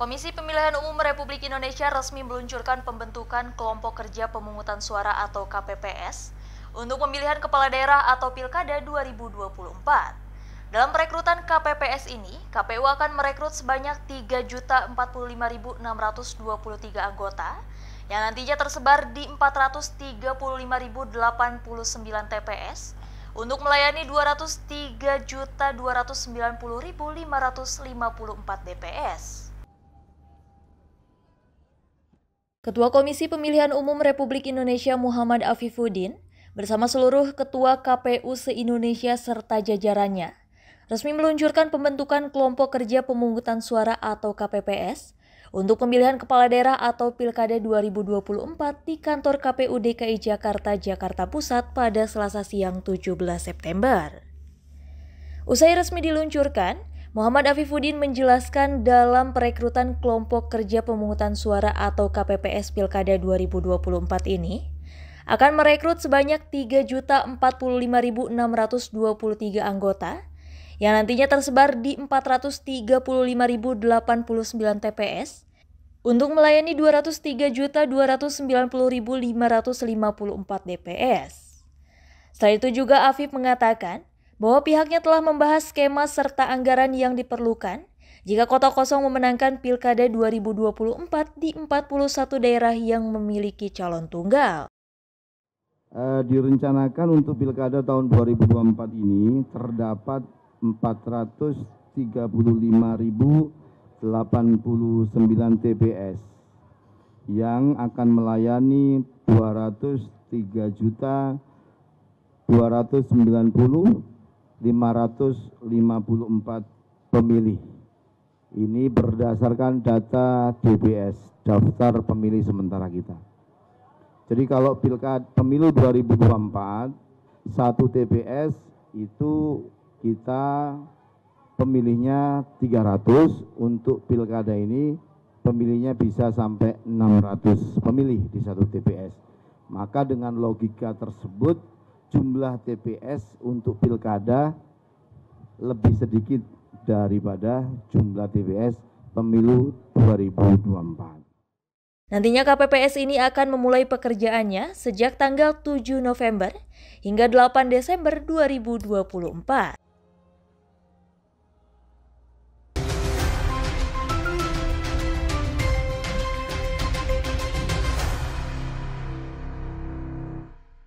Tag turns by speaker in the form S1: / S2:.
S1: Komisi Pemilihan Umum Republik Indonesia resmi meluncurkan pembentukan Kelompok Kerja Pemungutan Suara atau KPPS untuk pemilihan kepala daerah atau Pilkada 2024. Dalam perekrutan KPPS ini, KPU akan merekrut sebanyak 3.045.623 anggota yang nantinya tersebar di 435.089 TPS untuk melayani 203.290.554 DPS. Ketua Komisi Pemilihan Umum Republik Indonesia Muhammad Afifuddin bersama seluruh ketua KPU se-Indonesia serta jajarannya resmi meluncurkan pembentukan kelompok kerja pemungutan suara atau KPPS untuk pemilihan kepala daerah atau Pilkada 2024 di kantor KPU DKI Jakarta Jakarta Pusat pada Selasa siang 17 September. Usai resmi diluncurkan, Muhammad Afifuddin menjelaskan dalam perekrutan kelompok kerja pemungutan suara atau KPPS Pilkada 2024 ini akan merekrut sebanyak 3.045.623 anggota yang nantinya tersebar di 435.089 TPS untuk melayani 203.290.554 DPS. Selain itu juga Afif mengatakan, bahwa pihaknya telah membahas skema serta anggaran yang diperlukan jika kota kosong memenangkan Pilkada 2024 di 41 daerah yang memiliki calon tunggal.
S2: E, direncanakan untuk Pilkada tahun 2024 ini terdapat 435.089 TPS yang akan melayani 203 juta 290 554 pemilih. Ini berdasarkan data DBS, daftar pemilih sementara kita. Jadi kalau pilkada pemilu 2024 satu TPS itu kita pemilihnya 300 untuk pilkada ini pemilihnya bisa sampai 600 pemilih di satu TPS. Maka dengan logika tersebut jumlah TPS untuk pilkada lebih sedikit daripada jumlah TPS pemilu 2024.
S1: Nantinya KPPS ini akan memulai pekerjaannya sejak tanggal 7 November hingga 8 Desember 2024.